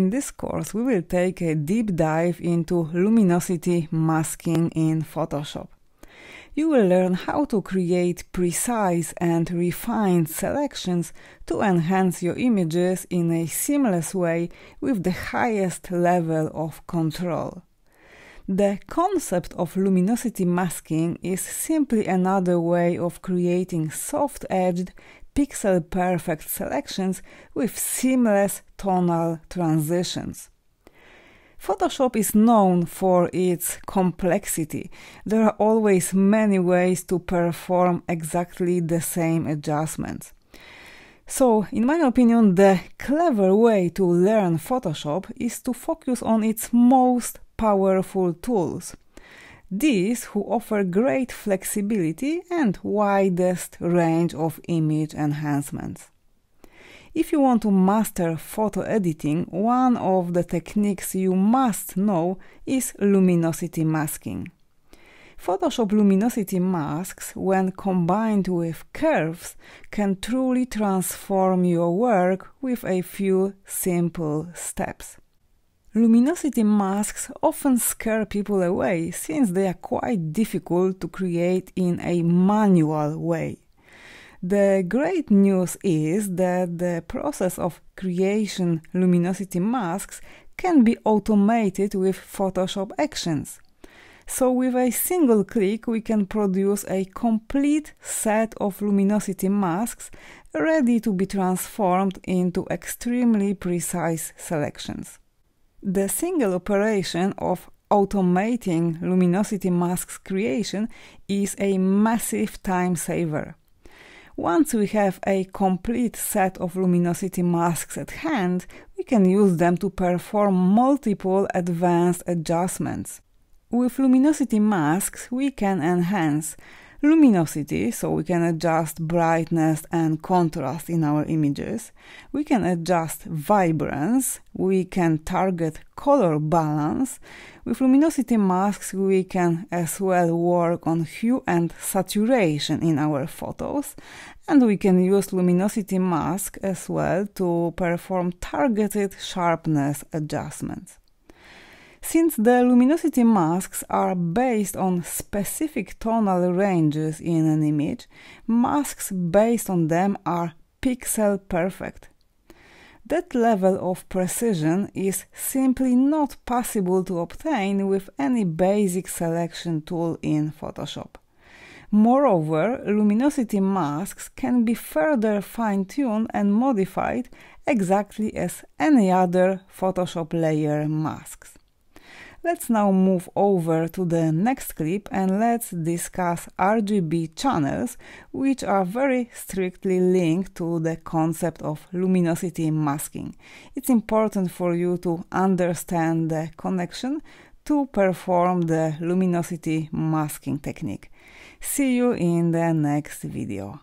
In this course, we will take a deep dive into luminosity masking in Photoshop. You will learn how to create precise and refined selections to enhance your images in a seamless way with the highest level of control. The concept of luminosity masking is simply another way of creating soft-edged, pixel-perfect selections with seamless tonal transitions. Photoshop is known for its complexity. There are always many ways to perform exactly the same adjustments. So, in my opinion, the clever way to learn Photoshop is to focus on its most powerful tools these who offer great flexibility and widest range of image enhancements. If you want to master photo editing, one of the techniques you must know is luminosity masking. Photoshop luminosity masks, when combined with curves, can truly transform your work with a few simple steps. Luminosity masks often scare people away since they are quite difficult to create in a manual way. The great news is that the process of creation luminosity masks can be automated with Photoshop actions. So with a single click we can produce a complete set of luminosity masks ready to be transformed into extremely precise selections. The single operation of automating luminosity masks creation is a massive time saver. Once we have a complete set of luminosity masks at hand, we can use them to perform multiple advanced adjustments. With luminosity masks, we can enhance Luminosity, so we can adjust brightness and contrast in our images. We can adjust vibrance. We can target color balance. With luminosity masks, we can as well work on hue and saturation in our photos. And we can use luminosity mask as well to perform targeted sharpness adjustments. Since the luminosity masks are based on specific tonal ranges in an image, masks based on them are pixel perfect. That level of precision is simply not possible to obtain with any basic selection tool in Photoshop. Moreover, luminosity masks can be further fine-tuned and modified exactly as any other Photoshop layer masks. Let's now move over to the next clip and let's discuss RGB channels, which are very strictly linked to the concept of luminosity masking. It's important for you to understand the connection to perform the luminosity masking technique. See you in the next video.